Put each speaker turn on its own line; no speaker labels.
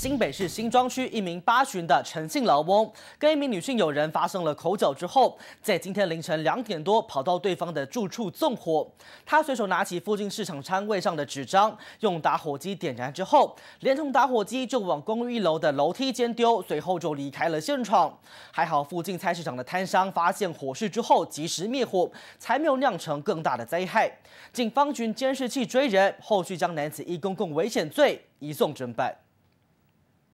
新北市新庄区一名八旬的陈姓老翁，跟一名女性友人发生了口角之后，在今天凌晨两点多跑到对方的住处纵火。他随手拿起附近市场摊位上的纸张，用打火机点燃之后，连同打火机就往公寓楼的楼梯间丢，随后就离开了现场。还好附近菜市场的摊商发现火势之后及时灭火，才没有酿成更大的灾害。警方循监视器追人，后续将男子以公共危险罪移送侦办。